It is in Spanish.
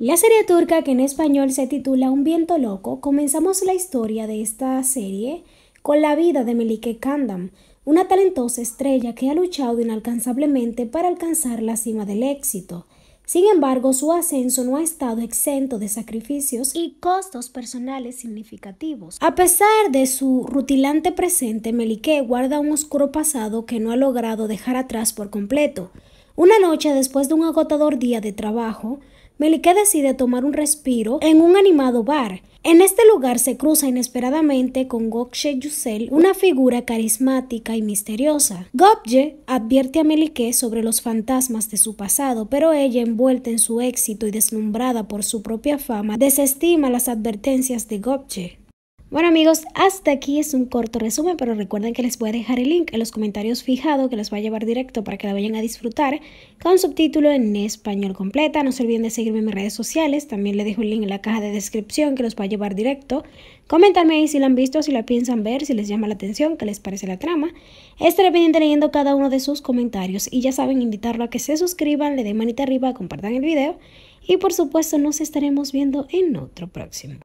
La serie turca que en español se titula Un viento loco, comenzamos la historia de esta serie con la vida de Melike Kandam, una talentosa estrella que ha luchado inalcanzablemente para alcanzar la cima del éxito. Sin embargo, su ascenso no ha estado exento de sacrificios y costos personales significativos. A pesar de su rutilante presente, Melike guarda un oscuro pasado que no ha logrado dejar atrás por completo. Una noche después de un agotador día de trabajo, Melike decide tomar un respiro en un animado bar. En este lugar se cruza inesperadamente con Gopche Yusel, una figura carismática y misteriosa. Gopje advierte a Melike sobre los fantasmas de su pasado, pero ella, envuelta en su éxito y deslumbrada por su propia fama, desestima las advertencias de Gopje. Bueno amigos, hasta aquí es un corto resumen, pero recuerden que les voy a dejar el link en los comentarios fijado que los va a llevar directo para que la vayan a disfrutar con subtítulo en español completa. No se olviden de seguirme en mis redes sociales, también les dejo el link en la caja de descripción que los va a llevar directo. Comentarme ahí si la han visto, si la piensan ver, si les llama la atención, qué les parece la trama. Estaré pendiente leyendo cada uno de sus comentarios y ya saben, invitarlo a que se suscriban, le den manita arriba, compartan el video y por supuesto nos estaremos viendo en otro próximo.